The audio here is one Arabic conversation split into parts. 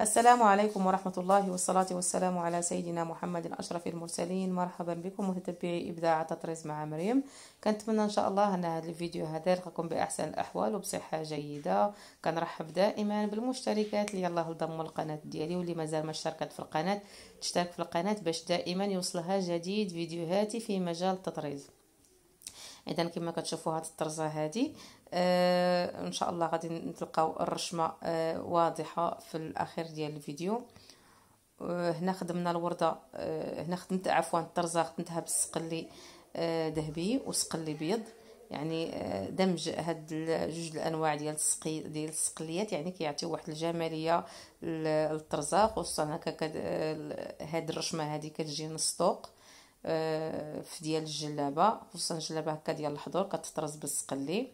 السلام عليكم ورحمة الله والصلاة والسلام على سيدنا محمد أشرف المرسلين مرحبا بكم متتبعي إبداع تطريز مع مريم كنتمنى إن شاء الله أن هذا الفيديو هذا يلقاكم بأحسن الأحوال وبصحة جيدة كنرحب دائما بالمشتركات اللي الله ضموا القناة ديالي واللي مازال ما اشتركت في القناة تشترك في القناة باش دائما يوصلها جديد فيديوهاتي في مجال التطريز اذا كما كتشوفوا هاد الطرزه هذه آه ان شاء الله غادي نتلقاو الرشمه آه واضحه في الاخير ديال الفيديو آه هنا خدمنا الورده آه هنا خدمت عفوا الطرزه خدمتها بالسقلي آه ذهبي وسقلي بيض يعني آه، دمج هاد جوج الانواع ديال السقي ديال السقليات يعني كيعطيو واحد الجماليه للطرزه خصوصا هكا آه، هاد الرشمه هذه كتجي من السطوق آه، في ديال الجلابه خصوصا الجلابه هكا ديال الحضور كتطرز بالسقلي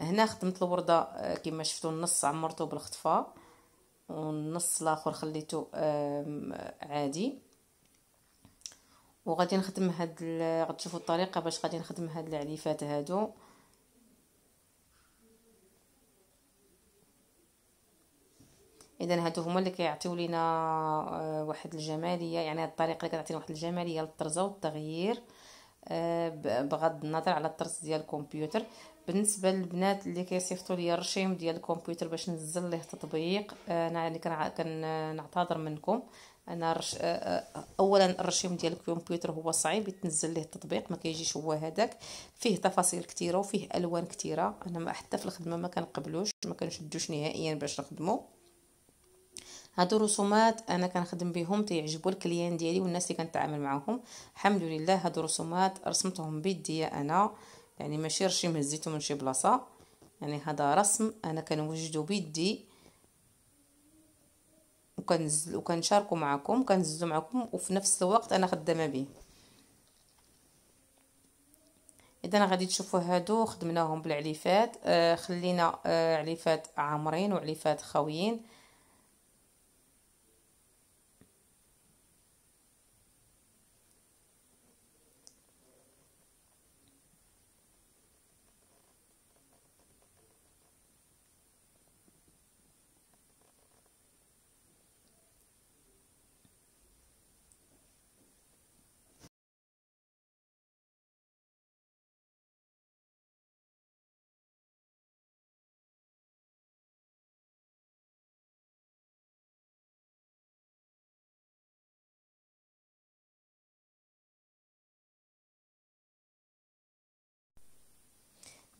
هنا خدمت الورده آه، كما شفتوا النص عمرته بالخطفه والنص الاخر خليته عادي وغادي نخدم هاد غتشوفوا الطريقه باش غادي نخدم هاد العليفات هادو اذا هادو هما اللي كيعطيو لينا آه، واحد الجماليه يعني هاد الطريقه اللي كتعطينا واحد الجماليه للطرزه والتغيير آه، بغض النظر على الطرز ديال الكمبيوتر بالنسبه للبنات اللي كيصيفطوا لي الرشيم ديال الكمبيوتر باش ننزل ليه تطبيق آه، انا يعني كنعتذر منكم انا رش... اولا الرشيم ديال الكمبيوتر هو صعيب يتنزل ليه التطبيق ما كيجيش هو هذاك فيه تفاصيل كثيره وفيه الوان كثيره انا حتى في الخدمه ما كنقبلوش ما كنشدوش نهائيا باش نخدمو هادو رسومات انا كنخدم بهم تيعجبوا الكليان ديالي والناس اللي كنتعامل معاهم الحمد لله هادو رسومات رسمتهم بيديا انا يعني ماشي رشي مهزيتو من شي بلاصه يعني هذا رسم انا كنوجدو بيدي وكنزل وكنشاركو معكم كنزلو معكم وفي نفس الوقت انا خدامه به اذا غادي تشوفوا هادو خدمناهم بالعليفات آه خلينا آه عليفات عامرين وعليفات خاويين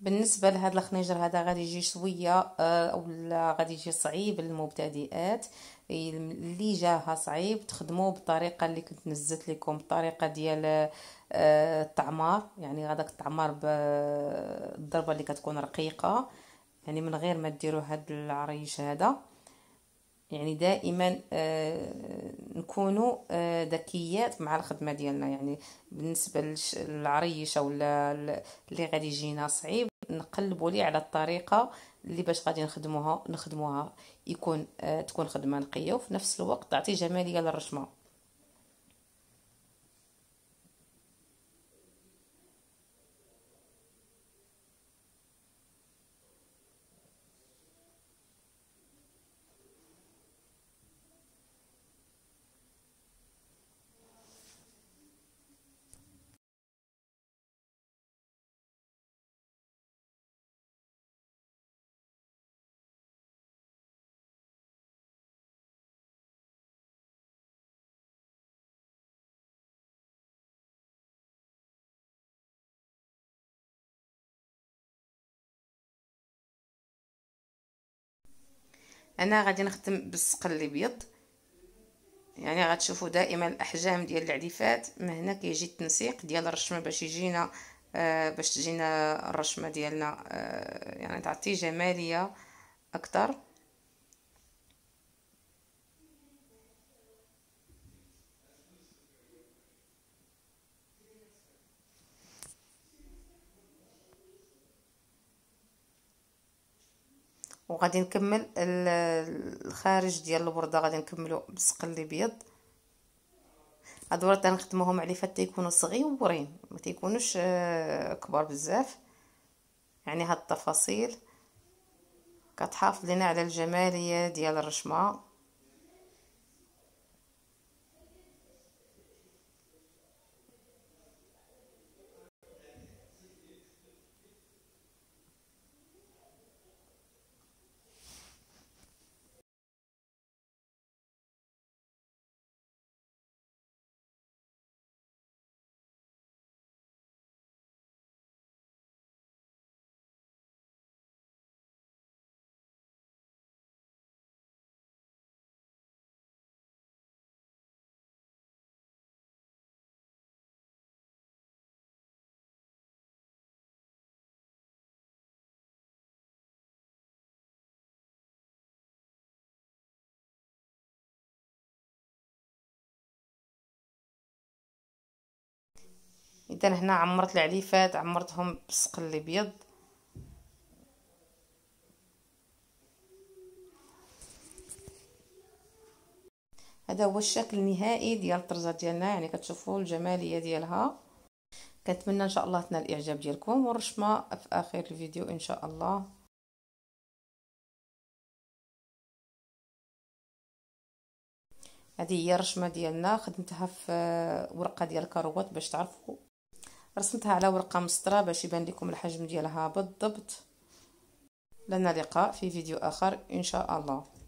بالنسبه لهذا الخنيجر هذا غادي يجي شويه آه، او غادي يجي صعيب للمبتدئات اللي جاها صعيب تخدموه بالطريقه اللي كنت نزلت لكم الطريقه ديال آه، التعمار يعني هذاك التعمار بالضربه اللي كتكون رقيقه يعني من غير ما ديروا هذا العريش هذا يعني دائما آه، نكونوا آه، ذكيات مع الخدمه ديالنا يعني بالنسبه للعريش ولا اللي غادي يجينا صعيب نقلبوا ليه على الطريقه اللي باش غادي نخدموها نخدموها يكون آه، تكون خدمه نقيه وفي نفس الوقت تعطي جماليه للرسمه انا غادي نخدم بالسقل الابيض يعني غتشوفوا دائما الاحجام ديال العديفات من هنا كيجي التنسيق ديال الرشمه باش يجينا آه باش تجينا الرشمه ديالنا آه يعني تعطي جماليه اكثر وغادي نكمل الخارج ديال البرده غادي نكملو بسقلي الابيض هاد الورد تنخدموهم عليه فتا يكونوا صغيورين ما تيكونوش آه، كبار بزاف يعني هاد التفاصيل كتحافظ لنا على الجماليه ديال الرشمه اذا هنا عمرت العليفات عمرتهم بالسقل الابيض هذا هو الشكل النهائي ديال الطرزه ديالنا يعني كتشوفوا الجماليه ديالها كنتمنى ان شاء الله تنال الاعجاب ديالكم والرشمه في اخر الفيديو ان شاء الله هذه هي الرشمه ديالنا خدمتها في ورقه ديال الكروات باش تعرفوا رسمتها على ورقه مسطره باش يبان لكم الحجم ديالها بالضبط لنا لقاء في فيديو اخر ان شاء الله